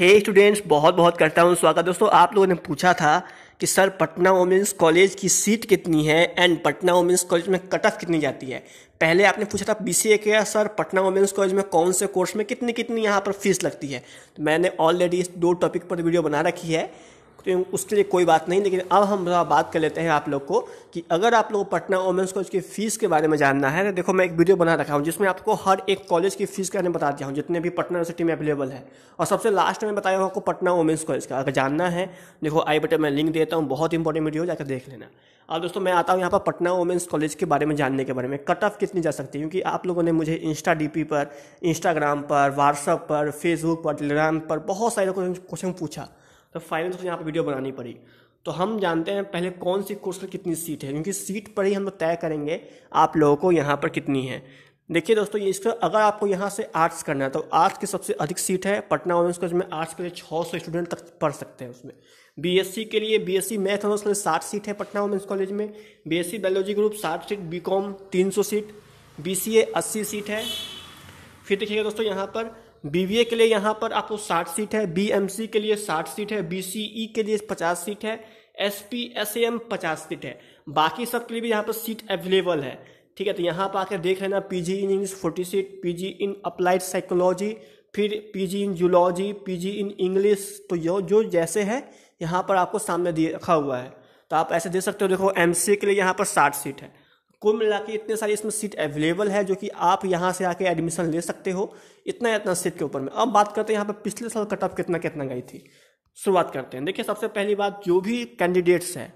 हे hey students बहुत बहुत करता हूँ स्वागत दोस्तों आप लोगों ने पूछा था कि सर पटना वुमेंस कॉलेज की सीट कितनी है एंड पटना वुमेंस कॉलेज में कट ऑफ कितनी जाती है पहले आपने पूछा था बी सी ए के सर पटना वुमेंस कॉलेज में कौन से कोर्स में कितनी कितनी यहाँ पर फीस लगती है तो मैंने ऑलरेडी इस दो टॉपिक पर वीडियो बना रखी है तो उसके लिए कोई बात नहीं लेकिन अब हम बात कर लेते हैं आप लोग को कि अगर आप लोग पटना वोमेंस कॉलेज की फ़ीस के बारे में जानना है तो देखो मैं एक वीडियो बना रखा हूँ जिसमें आपको हर एक कॉलेज की फ़ीस के बारे में बता दिया हूँ जितने भी पटना यूनिवर्सिटी में अवेलेबल है और सबसे लास्ट में बताया हूँ आपको पटना वोमेंस कॉलेज का अगर जानना है देखो आई बटन मैं लिंक देता हूँ बहुत इंपॉर्टेंट वीडियो जाकर देख लेना और दोस्तों मैं आता हूँ यहाँ पर पटना वोमेंस कॉलेज के बारे में जानने के बारे में कट ऑफ कितनी जा सकती है क्योंकि आप लोगों ने मुझे इंस्टा डीपी पर इंस्टाग्राम पर व्हाट्सअप पर फेसबुक पर टेलीग्राम पर बहुत सारे क्वेश्चन पूछा तो फाइनल यहाँ पर वीडियो बनानी पड़ी तो हम जानते हैं पहले कौन सी कोर्स पर कितनी सीट है क्योंकि सीट पर ही हम लोग तय करेंगे आप लोगों को यहाँ पर कितनी है देखिए दोस्तों ये इसका अगर आपको यहाँ से आर्ट्स करना है तो आर्ट्स की सबसे अधिक सीट है पटना वोमेंस कॉलेज में आर्ट्स के लिए छः सौ स्टूडेंट तक पढ़ सकते हैं उसमें बीएससी के लिए बीएससी मैथ ऑनर्स के लिए साठ सीट है पटना वोमेंस कॉलेज में बीएससी बायोलॉजी ग्रुप साठ सीट बीकॉम तीन सौ सीट बी अस्सी सीट है फिर देखिएगा दोस्तों यहाँ पर बीबीए के लिए यहाँ पर आपको साठ सीट है बीएमसी के लिए साठ सीट है बीसीई e के लिए पचास सीट है एस पी एस एम पचास सीट है बाकी सब के लिए भी यहाँ पर सीट अवेलेबल है ठीक है तो यहाँ पर आकर देख लेना G in English forty seat P G in applied psychology फिर P G in zoology P G in English तो जो जो जैसे है यहाँ पर आपको सामने दिए रखा हुआ है तो आप ऐसे दे सकते हो देखो एम सी के लिए यहाँ पर साठ सीट है कुल मिला के इतने सारी इसमें सीट अवेलेबल है जो कि आप यहाँ से आके एडमिशन ले सकते हो इतना इतना सीट के ऊपर में अब बात करते हैं यहाँ पर पिछले साल कट ऑफ कितना कितना गई थी शुरुआत करते हैं देखिए सबसे पहली बात जो भी कैंडिडेट्स हैं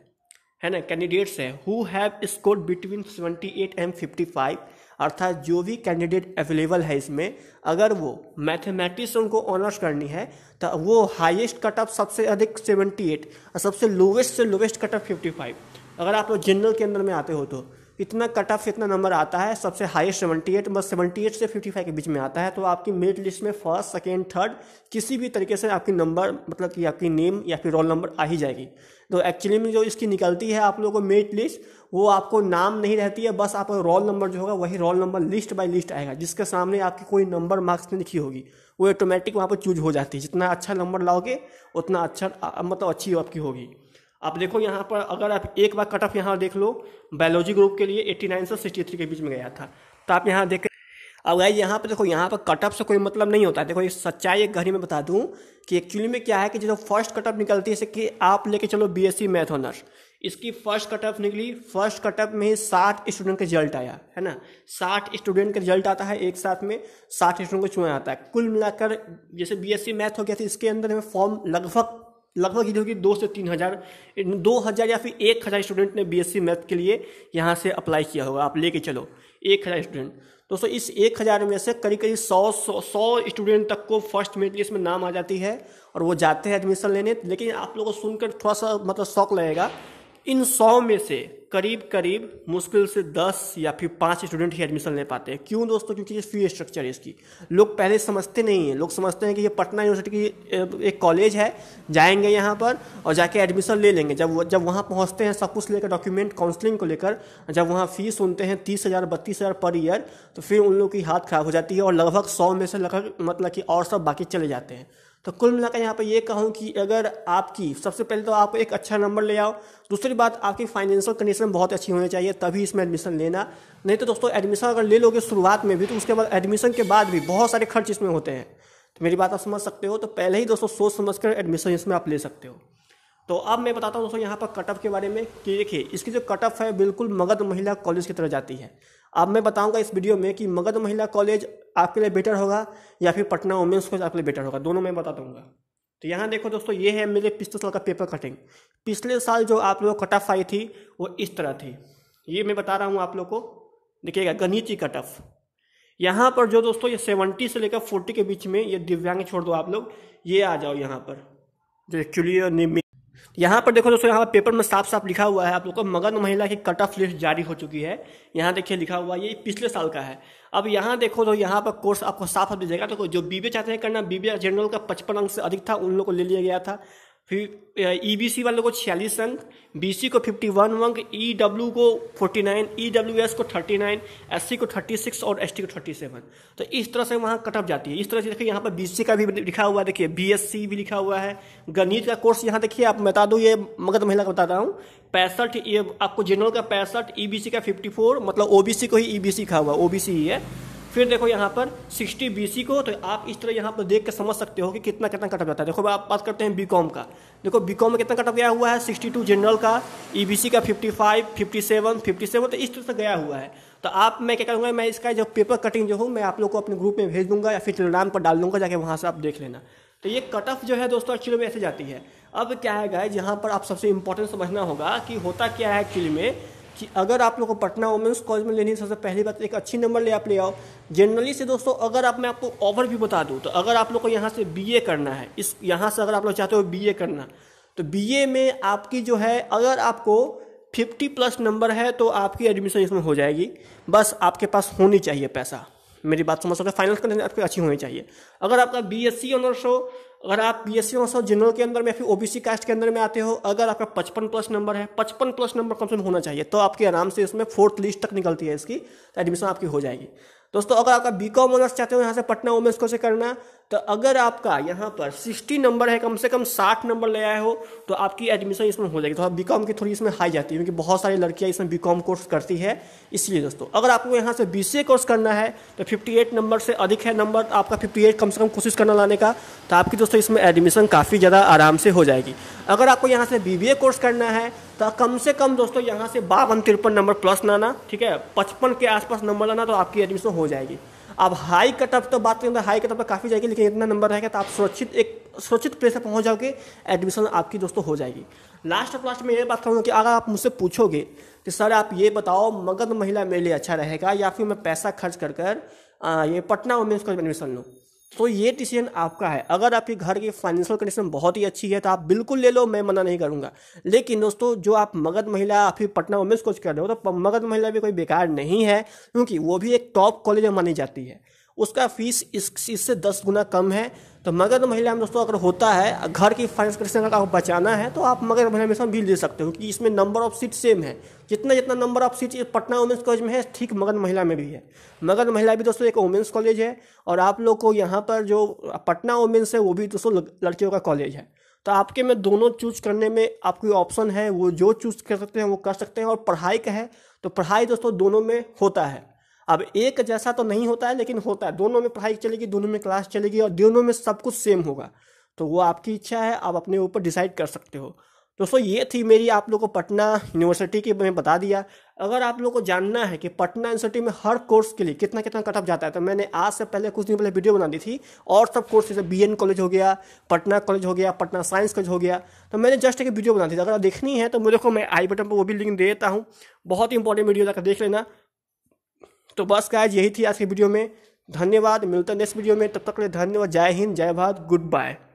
है ना कैंडिडेट्स हैं who have score between seventy eight and five अर्थात जो भी कैंडिडेट अवेलेबल है इसमें अगर वो मैथमेटिक्स उनको ऑनर्स करनी है तो वो हाईएस्ट कट ऑफ सबसे अधिक सेवेंटी एट और सबसे लोवेस्ट से लोवेस्ट कट ऑफ फाइव अगर आप लोग जनरल के अंदर में आते हो तो इतना कट ऑफ इतना नंबर आता है सबसे हाईएस्ट सेवेंटी एट बस सेवेंटी एट से फिफ्टी फाइव के बीच में आता है तो आपकी मेरिट लिस्ट में फर्स्ट सेकेंड थर्ड किसी भी तरीके से आपकी नंबर मतलब कि आपकी नेम या फिर रोल नंबर आ ही जाएगी तो एक्चुअली में जो इसकी निकलती है आप लोगों को मेरिट लिस्ट वो आपको नाम नहीं रहती है बस आपका रोल नंबर जो होगा वही roll number list by list आएगा जिसके सामने आपकी कोई नंबर मार्क्स नहीं लिखी होगी वो ऑटोमेटिक वहाँ पर चूज हो जाती है जितना अच्छा नंबर लाओगे उतना अच्छा मतलब अच्छी आपकी होगी आप देखो यहाँ पर अगर आप एक बार कट ऑफ यहाँ देख लो बायोलॉजी ग्रुप के लिए 89 से 63 के बीच में गया था तो आप यहाँ देख अब भाई यहाँ पर देखो यहाँ पर कटअप से कोई मतलब नहीं होता है देखो ये सच्चाई एक घड़ी में बता दूँ कि एक्चुअली में क्या है कि जो फर्स्ट कटअप निकलती है जैसे कि आप लेके चलो बी सी मैथ ऑनर्स इसकी फर्स्ट कटअप निकली फर्स्ट कटअप में साठ स्टूडेंट का रिजल्ट आया है ना साठ स्टूडेंट का रिजल्ट आता है एक साथ में साठ स्टूडेंट को चुना आता है कुल मिलाकर जैसे बीएससी मैथ हो गया था इसके अंदर हमें फॉर्म लगभग लगभग इधर की दो से तीन हज़ार दो हज़ार या फिर एक हज़ार स्टूडेंट ने बीएससी मैथ के लिए यहाँ से अप्लाई किया होगा आप लेके चलो एक हज़ार स्टूडेंट दोस्तों इस एक हज़ार में से करीब करीब सौ सौ सौ स्टूडेंट तक को फर्स्ट मेरिट लिस्ट में नाम आ जाती है और वो जाते हैं एडमिशन लेने लेकिन आप लोगों को सुनकर थोड़ा सा मतलब शौक लगेगा इन सौ में से करीब करीब मुश्किल से दस या फिर पाँच स्टूडेंट ही एडमिशन ले पाते हैं क्यों दोस्तों क्योंकि ये फी स्ट्रक्चर है इसकी लोग पहले समझते नहीं हैं लोग समझते हैं कि ये पटना यूनिवर्सिटी की एक कॉलेज है जाएंगे यहाँ पर और जाके एडमिशन ले लेंगे जब जब वहाँ पहुँचते हैं सब कुछ लेकर डॉक्यूमेंट काउंसलिंग को लेकर जब वहाँ फीस सुनते हैं तीस हज़ार बत्तीस हज़ार पर ईयर तो फिर उन लोग की हाथ खराब हो जाती है और लगभग सौ में से लगभग मतलब कि और सब बाकी चले जाते हैं तो कुल मिलाकर यहाँ पर ये कहूँ कि अगर आपकी सबसे पहले तो आप एक अच्छा नंबर ले आओ दूसरी बात आपकी फाइनेंशियल कंडीशन बहुत अच्छी होनी चाहिए तभी इसमें एडमिशन लेना नहीं तो दोस्तों एडमिशन अगर ले लोगे शुरुआत में भी तो उसके बाद एडमिशन के बाद भी बहुत सारे खर्च इसमें होते हैं तो मेरी बात आप समझ सकते हो तो पहले ही दोस्तों सोच समझ कर एडमिशन इसमें आप ले सकते हो तो अब मैं बताता हूँ दोस्तों यहाँ पर कटअप के बारे में कि देखिए इसकी जो कटअप है बिल्कुल मगध महिला कॉलेज की तरह जाती है अब मैं बताऊंगा इस वीडियो में कि मगध महिला कॉलेज आपके लिए बेटर होगा या फिर पटना वुमेंस कॉलेज आपके लिए बेटर होगा दोनों मैं बता दूंगा तो यहाँ देखो दोस्तों ये है मेरे पिछले साल का पेपर कटिंग पिछले साल जो आप लोग कट ऑफ आई थी वो इस तरह थी ये मैं बता रहा हूँ आप लोग को देखिएगा गणित की कट ऑफ यहाँ पर जो दोस्तों ये सेवेंटी से लेकर फोर्टी के बीच में ये दिव्यांग छोड़ दो आप लोग ये आ जाओ यहाँ पर जो एक्चुअली यहाँ पर देखो दोस्तों यहाँ पर पेपर में साफ साफ लिखा हुआ है आप लोग को मगन महिला की कट ऑफ लिस्ट जारी हो चुकी है यहाँ देखिए लिखा हुआ ये पिछले साल का है अब यहाँ देखो तो यहाँ पर कोर्स आपको साफ साफ मिल जाएगा तो जो बीबीए चाहते हैं करना बीबीए जनरल का पचपन अंक से अधिक था उन लोग को ले लिया गया था फिर ई e वालों को छियालीस अंक बी को 51 अंक ई को 49 ईडब्ल्यूएस e को 39 नाइन को 36 और एस को 37 तो इस तरह से वहाँ कटअप जाती है इस तरह से देखिए यहाँ पर बी का भी लिखा हुआ है देखिए बी भी लिखा हुआ है गणित का कोर्स यहाँ देखिए आप बता दो ये मगध महिला का बताता हूँ पैंसठ ये आपको जनरल का पैंसठ ई e का फिफ्टी मतलब ओ को ही ई बी लिखा हुआ ओ ही है फिर देखो यहाँ पर सिक्सटी बी को तो आप इस तरह यहाँ पर देख के समझ सकते हो कि कितना कितना कटअप जाता है देखो आप बात करते हैं बी का देखो बी में कितना कटअप गया हुआ है सिक्सटी जनरल का ई e का fifty five fifty seven fifty seven तो इस तरह से गया हुआ है तो आप मैं क्या करूँगा मैं इसका जो पेपर कटिंग जो हूँ मैं आप लोग को अपने ग्रुप में भेज दूंगा या फिर टेलीग्राम पर डाल दूंगा जाके वहाँ से आप देख लेना तो ये कट ऑफ जो है दोस्तों एक्चुअली में ऐसे जाती है अब क्या है गाय जहाँ पर आप सबसे इम्पोर्टेंट समझना होगा कि होता क्या है एक्चुअली में कि अगर आप लोग को पटना वुमेंस कॉलेज में लेनी है सबसे पहली बात तो एक अच्छी नंबर ले आप ले आओ जनरली से दोस्तों अगर आप मैं आपको ऑफर भी बता दूँ तो अगर आप लोग को यहाँ से बी करना है इस यहाँ से अगर आप लोग चाहते हो बी करना तो बी में आपकी जो है अगर आपको फिफ्टी प्लस नंबर है तो आपकी एडमिशन इसमें हो जाएगी बस आपके पास होनी चाहिए पैसा मेरी बात समझ सकते फाइनेंस कंडीशन आपकी अच्छी होनी चाहिए अगर आपका बी एस सी ऑनर्स हो अगर आप बी एस सी ऑनर्स हो जनरल के अंदर में फिर ओबीसी कास्ट के अंदर में आते हो अगर आपका पचपन प्लस नंबर है पचपन प्लस नंबर कम से कम होना चाहिए तो आपके आराम से इसमें फोर्थ लिस्ट तक निकलती है इसकी तो एडमिशन आपकी हो जाएगी दोस्तों अगर आपका बी कॉम ऑनर्स चाहते हो यहाँ से पटना वोमेंस को से करना तो अगर आपका यहाँ पर सिक्सटी नंबर है कम से कम साठ नंबर ले आए हो तो आपकी एडमिशन इसमें हो जाएगी तो बी कॉम की थोड़ी इसमें हाई जाती है क्योंकि बहुत सारी लड़कियाँ इसमें बी कोर्स करती है इसलिए दोस्तों अगर आपको यहाँ से बी कोर्स करना है तो फिफ्टी एट नंबर से अधिक है नंबर तो आपका फिफ्टी एट कम से कम कोशिश करना लाने का तो आपकी दोस्तों इसमें एडमिशन काफ़ी ज़्यादा आराम से हो जाएगी अगर आपको यहाँ से बी कोर्स करना है तो कम से कम दोस्तों यहाँ से बावन तिरपन नंबर प्लस लाना ठीक है पचपन के आसपास नंबर लाना तो आपकी एडमिशन हो जाएगी अब हाई कट ऑफ तो बात करें तो हाई कट ऑफ तो काफ़ी जाएगी लेकिन इतना नंबर रहेगा तो आप सुरक्षित एक सुरक्षित प्लेस पर पहुँच जाओगे एडमिशन आपकी दोस्तों हो जाएगी लास्ट ऑफ लास्ट में ये बात करूँगा कि अगर आप मुझसे पूछोगे कि सर आप ये बताओ मगध महिला मेरे लिए अच्छा रहेगा या फिर मैं पैसा खर्च कर कर ये पटना वुमेंस कॉलेज में एडमिशन लूँ तो ये डिसीजन आपका है अगर आपके घर की फाइनेंशियल कंडीशन बहुत ही अच्छी है तो आप बिल्कुल ले लो मैं मना नहीं करूंगा लेकिन दोस्तों जो आप मगध महिला आप ही पटना वुमेंस कोच कर रहे हो तो मगध महिला भी कोई बेकार नहीं है क्योंकि वो भी एक टॉप कॉलेज में मानी जाती है उसका फीस इस इससे दस गुना कम है तो मगध महिला में दोस्तों अगर होता है घर की फाइनेंस कंडीशन अगर आपको बचाना है तो आप मगध महिला में बिल दे सकते हो क्योंकि इसमें नंबर ऑफ सीट सेम है जितना जितना number of seat Patna women's college में है ठीक मगध महिला में भी है मगध महिला भी दोस्तों एक वुमेंस कॉलेज है और आप लोग को यहाँ पर जो पटना वुमेंस है वो भी दोस्तों लड़कियों का कॉलेज है तो आपके में दोनों चूज करने में आपको ऑप्शन है वो जो चूज कर सकते हैं वो कर सकते हैं और पढ़ाई का है तो पढ़ाई दोस्तों दोनों में होता है अब एक जैसा तो नहीं होता है लेकिन होता है दोनों में पढ़ाई चलेगी दोनों में क्लास चलेगी और दोनों में सब कुछ सेम होगा तो वो आपकी इच्छा है आप अपने ऊपर डिसाइड कर सकते हो दोस्तों ये थी मेरी आप लोगों को पटना यूनिवर्सिटी की में बता दिया अगर आप लोगों को जानना है कि पटना यूनिवर्सिटी में हर कोर्स के लिए कितना कितना कटअप जाता है तो मैंने आज से पहले कुछ दिन पहले वीडियो बना दी थी और सब कोर्स जैसे बी कॉलेज हो गया पटना कॉलेज हो गया पटना साइंस कॉलेज हो गया तो मैंने जस्ट एक वीडियो बना दी अगर देखनी है तो मुझे को मैं आई बटन पर वो भी लिंक दे देता हूँ बहुत ही इंपॉर्टेंट वीडियो जाकर देख लेना तो बस का यही थी आज की वीडियो में धन्यवाद मिलते हैं नेक्स्ट वीडियो में तब तक के लिए धन्यवाद जय हिंद जय भारत गुड बाय